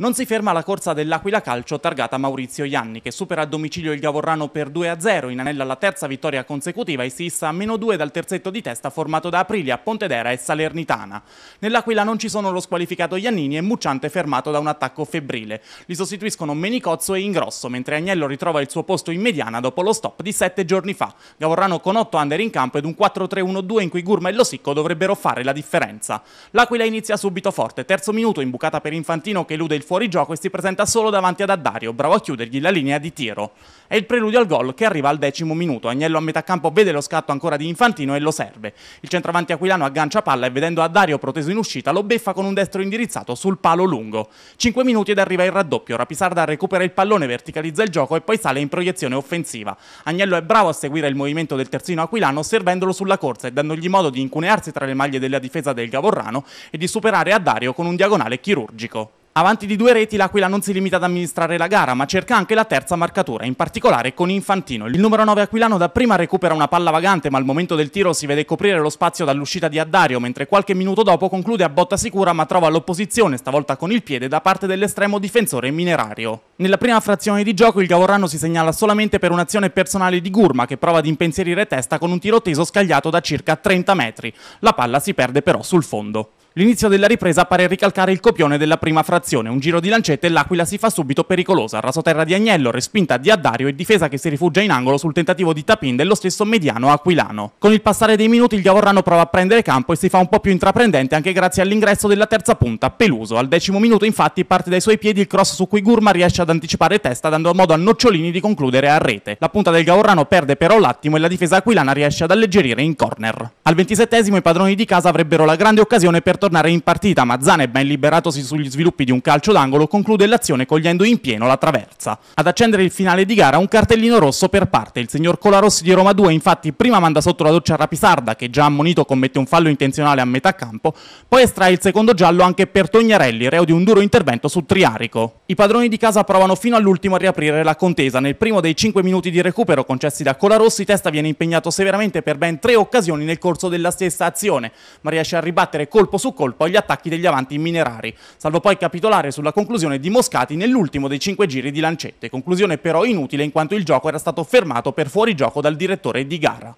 Non si ferma la corsa dell'Aquila Calcio targata Maurizio Ianni, che supera a domicilio il Gavorrano per 2-0, in anella alla terza vittoria consecutiva e si issa a meno 2 dal terzetto di testa formato da Aprilia, Pontedera e Salernitana. Nell'Aquila non ci sono lo squalificato Iannini e Mucciante fermato da un attacco febbrile. Li sostituiscono Menicozzo e Ingrosso, mentre Agnello ritrova il suo posto in mediana dopo lo stop di 7 giorni fa. Gavorrano con 8 under in campo ed un 4-3-1-2 in cui Gurma e Lo Sicco dovrebbero fare la differenza. L'Aquila inizia subito forte, terzo minuto imbucata per Infantino che elude il fuori gioco e si presenta solo davanti ad Addario, bravo a chiudergli la linea di tiro. È il preludio al gol che arriva al decimo minuto. Agnello a metà campo vede lo scatto ancora di Infantino e lo serve. Il centravanti aquilano aggancia palla e vedendo Addario proteso in uscita lo beffa con un destro indirizzato sul palo lungo. 5 minuti ed arriva il raddoppio. Rapisarda recupera il pallone, verticalizza il gioco e poi sale in proiezione offensiva. Agnello è bravo a seguire il movimento del terzino aquilano servendolo sulla corsa e dandogli modo di incunearsi tra le maglie della difesa del Gavorrano e di superare Addario con un diagonale chirurgico. Avanti di due reti l'Aquila non si limita ad amministrare la gara, ma cerca anche la terza marcatura, in particolare con Infantino. Il numero 9 aquilano dapprima recupera una palla vagante, ma al momento del tiro si vede coprire lo spazio dall'uscita di Addario, mentre qualche minuto dopo conclude a botta sicura ma trova l'opposizione, stavolta con il piede, da parte dell'estremo difensore minerario. Nella prima frazione di gioco il Gavorrano si segnala solamente per un'azione personale di Gurma, che prova ad impensierire testa con un tiro teso scagliato da circa 30 metri. La palla si perde però sul fondo. L'inizio della ripresa pare ricalcare il copione della prima frazione, un giro di lancette e l'Aquila si fa subito pericolosa, rasoterra di Agnello, respinta di Addario e difesa che si rifugia in angolo sul tentativo di Tapin dello stesso mediano aquilano. Con il passare dei minuti il Gavorrano prova a prendere campo e si fa un po' più intraprendente anche grazie all'ingresso della terza punta, Peluso. Al decimo minuto infatti parte dai suoi piedi il cross su cui Gurma riesce ad anticipare testa dando modo a Nocciolini di concludere a rete. La punta del Gavorrano perde però l'attimo e la difesa aquilana riesce ad alleggerire in corner. Al ventisettesimo i padroni di casa avrebbero la grande occasione per tornare tornare in partita, ma Zane, ben liberatosi sugli sviluppi di un calcio d'angolo, conclude l'azione cogliendo in pieno la traversa. Ad accendere il finale di gara un cartellino rosso per parte. Il signor Colarossi di Roma 2 infatti prima manda sotto la doccia a Rapisarda, che già ammonito commette un fallo intenzionale a metà campo, poi estrae il secondo giallo anche per Tognarelli, reo di un duro intervento su Triarico. I padroni di casa provano fino all'ultimo a riaprire la contesa. Nel primo dei 5 minuti di recupero concessi da Colarossi, Testa viene impegnato severamente per ben tre occasioni nel corso della stessa azione, ma riesce a ribattere colpo su su colpo agli attacchi degli avanti minerari, salvo poi capitolare sulla conclusione di Moscati nell'ultimo dei cinque giri di lancette, conclusione però inutile in quanto il gioco era stato fermato per fuorigioco dal direttore di gara.